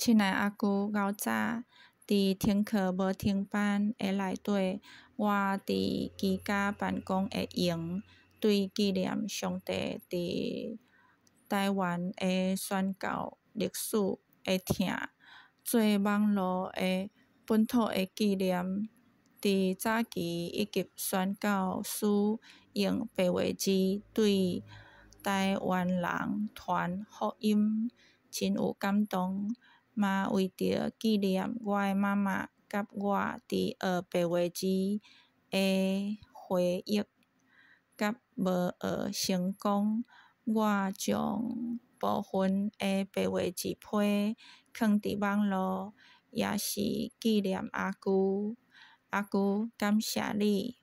亲爱阿舅，较早伫停课无停班诶内底，我伫居家办公会用对纪念上帝伫台湾诶宣教历史会疼，做网络诶本土诶纪念伫早期以及宣教师用白话字对台湾人传福音，真有感动。嘛，为着纪念我诶妈妈，甲我伫学白话字诶回忆，甲无学成功，我将部分诶白话字批放伫网络，也是纪念阿舅。阿舅，感谢你。